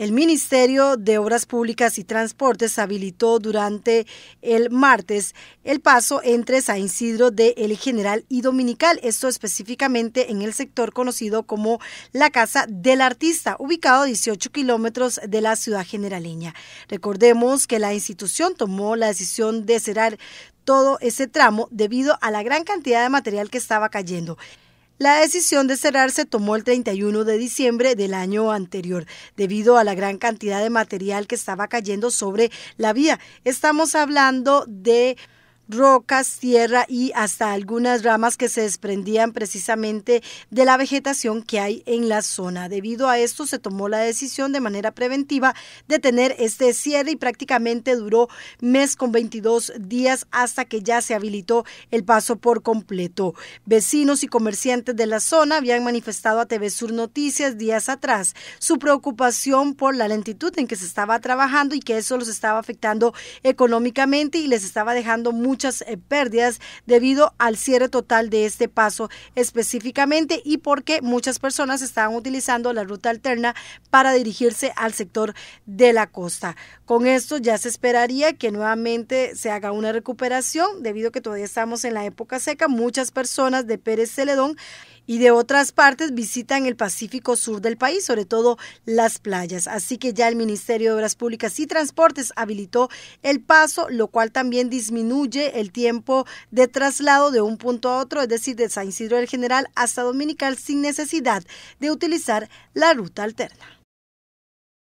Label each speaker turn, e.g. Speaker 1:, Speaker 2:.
Speaker 1: El Ministerio de Obras Públicas y Transportes habilitó durante el martes el paso entre San Isidro de El General y Dominical, esto específicamente en el sector conocido como la Casa del Artista, ubicado a 18 kilómetros de la ciudad generaleña. Recordemos que la institución tomó la decisión de cerrar todo ese tramo debido a la gran cantidad de material que estaba cayendo. La decisión de cerrar se tomó el 31 de diciembre del año anterior, debido a la gran cantidad de material que estaba cayendo sobre la vía. Estamos hablando de rocas, tierra y hasta algunas ramas que se desprendían precisamente de la vegetación que hay en la zona. Debido a esto se tomó la decisión de manera preventiva de tener este cierre y prácticamente duró mes con 22 días hasta que ya se habilitó el paso por completo. Vecinos y comerciantes de la zona habían manifestado a TV Sur Noticias días atrás su preocupación por la lentitud en que se estaba trabajando y que eso los estaba afectando económicamente y les estaba dejando mucho muchas eh, pérdidas debido al cierre total de este paso específicamente y porque muchas personas estaban utilizando la ruta alterna para dirigirse al sector de la costa. Con esto ya se esperaría que nuevamente se haga una recuperación debido a que todavía estamos en la época seca. Muchas personas de Pérez Celedón y de otras partes visitan el Pacífico Sur del país, sobre todo las playas. Así que ya el Ministerio de Obras Públicas y Transportes habilitó el paso, lo cual también disminuye el tiempo de traslado de un punto a otro, es decir, de San Isidro del General hasta Dominical sin necesidad de utilizar la ruta alterna.